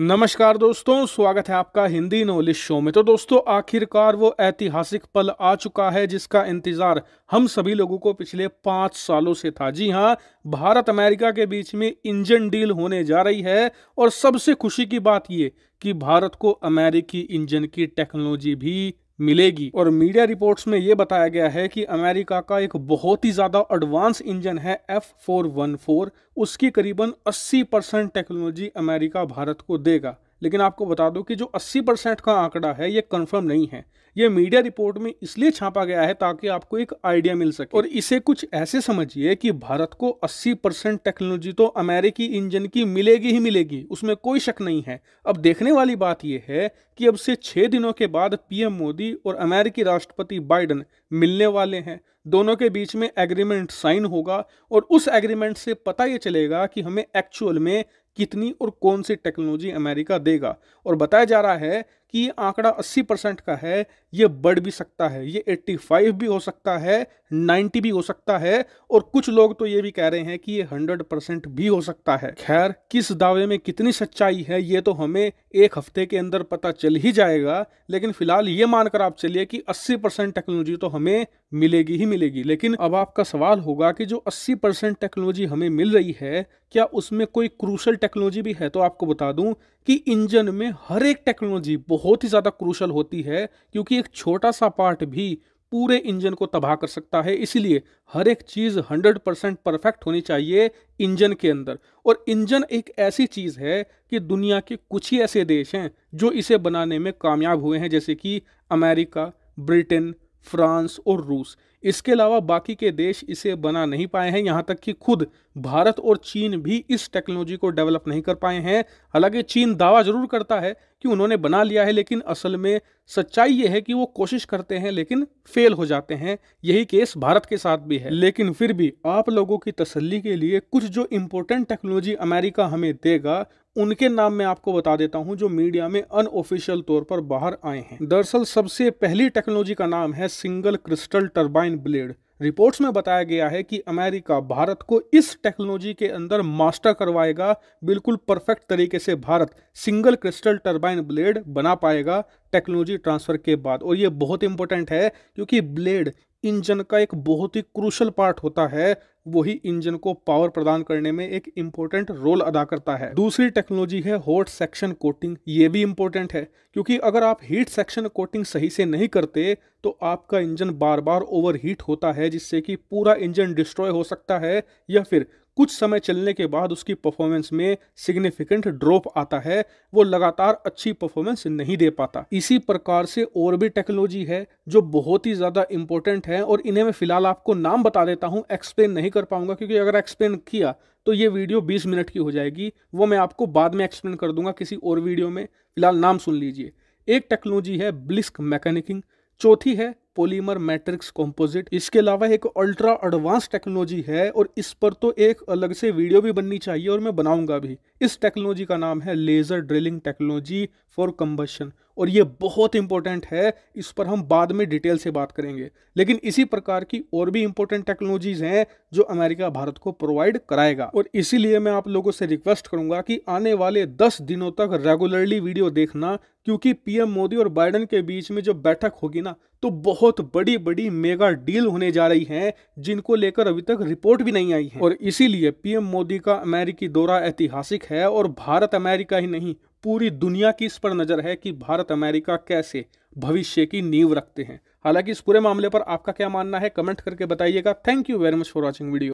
नमस्कार दोस्तों स्वागत है आपका हिंदी नॉलेज शो में तो दोस्तों आखिरकार वो ऐतिहासिक पल आ चुका है जिसका इंतज़ार हम सभी लोगों को पिछले पांच सालों से था जी हाँ भारत अमेरिका के बीच में इंजन डील होने जा रही है और सबसे खुशी की बात ये कि भारत को अमेरिकी इंजन की टेक्नोलॉजी भी मिलेगी और मीडिया रिपोर्ट्स में ये बताया गया है कि अमेरिका का एक बहुत ही ज़्यादा एडवांस इंजन है एफ फोर वन फोर उसकी करीबन 80 परसेंट टेक्नोलॉजी अमेरिका भारत को देगा लेकिन आपको बता दूं कि जो 80 परसेंट का आंकड़ा है ये कंफर्म नहीं है ये मीडिया रिपोर्ट में इसलिए छापा गया है ताकि आपको एक आइडिया मिल सके और इसे कुछ ऐसे समझिए कि भारत को 80 परसेंट टेक्नोलॉजी तो अमेरिकी इंजन की मिलेगी ही मिलेगी उसमें कोई शक नहीं है अब देखने वाली बात यह है कि अब से छह दिनों के बाद पीएम मोदी और अमेरिकी राष्ट्रपति बाइडन मिलने वाले हैं दोनों के बीच में एग्रीमेंट साइन होगा और उस एग्रीमेंट से पता ये चलेगा कि हमें एक्चुअल में कितनी और कौन सी टेक्नोलॉजी अमेरिका देगा और बताया जा रहा है कि ये आंकड़ा 80 परसेंट का है ये बढ़ भी सकता है ये 85 भी हो सकता है 90 भी हो सकता है और कुछ लोग तो ये भी कह रहे हैं कि ये 100 परसेंट भी हो सकता है खैर किस दावे में कितनी सच्चाई है ये तो हमें एक हफ्ते के अंदर पता चल ही जाएगा लेकिन फिलहाल ये मानकर आप चलिए कि 80 परसेंट टेक्नोलॉजी तो हमें मिलेगी ही मिलेगी लेकिन अब आपका सवाल होगा कि जो 80 परसेंट टेक्नोलॉजी हमें मिल रही है क्या उसमें कोई क्रूशल टेक्नोलॉजी भी है तो आपको बता दूं कि इंजन में हर एक टेक्नोलॉजी बहुत बहुत ही ज़्यादा क्रूशल होती है क्योंकि एक छोटा सा पार्ट भी पूरे इंजन को तबाह कर सकता है इसीलिए हर एक चीज़ 100 परसेंट परफेक्ट होनी चाहिए इंजन के अंदर और इंजन एक ऐसी चीज़ है कि दुनिया के कुछ ही ऐसे देश हैं जो इसे बनाने में कामयाब हुए हैं जैसे कि अमेरिका ब्रिटेन फ्रांस और रूस इसके अलावा बाकी के देश इसे बना नहीं पाए हैं यहाँ तक कि खुद भारत और चीन भी इस टेक्नोलॉजी को डेवलप नहीं कर पाए हैं हालांकि चीन दावा जरूर करता है कि उन्होंने बना लिया है लेकिन असल में सच्चाई ये है कि वो कोशिश करते हैं लेकिन फेल हो जाते हैं यही केस भारत के साथ भी है लेकिन फिर भी आप लोगों की तसल्ली के लिए कुछ जो इम्पोर्टेंट टेक्नोलॉजी अमेरिका हमें देगा उनके नाम मैं आपको बता देता हूं जो मीडिया में अनऑफिशियल तौर पर बाहर आए हैं दरअसल सबसे पहली टेक्नोलॉजी का नाम है single crystal turbine design blade reports में बताया गया है कि अमेरिका भारत को इस टेक्नोलॉजी के अंदर मास्टर करवाएगा बिल्कुल परफेक्ट तरीके से Bharat single crystal turbine blade बना पाएगा टेक्नोलॉजी ट्रांसफ़र के बाद और ये बहुत इंपॉर्टेंट है क्योंकि ब्लेड इंजन का एक बहुत ही क्रूशल पार्ट होता है वही इंजन को पावर प्रदान करने में एक इम्पोर्टेंट रोल अदा करता है दूसरी टेक्नोलॉजी है हॉट सेक्शन कोटिंग ये भी इम्पोर्टेंट है क्योंकि अगर आप हीट सेक्शन कोटिंग सही से नहीं करते तो आपका इंजन बार बार ओवर हीट होता है जिससे कि पूरा इंजन डिस्ट्रॉय हो सकता है या फिर कुछ समय चलने के बाद उसकी परफॉर्मेंस में सिग्निफिकेंट ड्रॉप आता है वो लगातार अच्छी परफॉर्मेंस नहीं दे पाता इसी प्रकार से और भी टेक्नोलॉजी है जो बहुत ही ज़्यादा इंपॉर्टेंट है और इन्हें मैं फिलहाल आपको नाम बता देता हूँ एक्सप्लेन नहीं कर पाऊंगा क्योंकि अगर एक्सप्लेन किया तो ये वीडियो 20 मिनट की हो जाएगी वो मैं आपको बाद में एक्सप्लेन कर दूंगा किसी और वीडियो में फिलहाल नाम सुन लीजिए एक टेक्नोलॉजी है ब्लिस्क मैकेनिकिंग चौथी है पॉलीमर मैट्रिक्स कंपोजिट इसके अलावा एक अल्ट्रा एडवांस टेक्नोलॉजी है और इस पर तो एक अलग से वीडियो भी बननी चाहिए और मैं बनाऊंगा भी इस टेक्नोलॉजी का नाम है laser drilling technology for combustion और ये बहुत इंपॉर्टेंट है इस पर हम बाद में डिटेल से बात करेंगे लेकिन इसी प्रकार की और भी इंपॉर्टेंट टेक्नोलॉजीज़ हैं जो अमेरिका भारत को प्रोवाइड कराएगा और इसीलिए मैं आप लोगों से रिक्वेस्ट करूंगा कि आने वाले दस दिनों तक रेगुलरली वीडियो देखना क्योंकि पीएम मोदी और बाइडन के बीच में जो बैठक होगी ना तो बहुत बड़ी बड़ी मेगा डील होने जा रही हैं जिनको लेकर अभी तक रिपोर्ट भी नहीं आई है और इसीलिए पीएम मोदी का अमेरिकी दौरा ऐतिहासिक है और भारत अमेरिका ही नहीं पूरी दुनिया की इस पर नजर है कि भारत अमेरिका कैसे भविष्य की नींव रखते हैं हालांकि इस पूरे मामले पर आपका क्या मानना है कमेंट करके बताइएगा thank you very much for watching video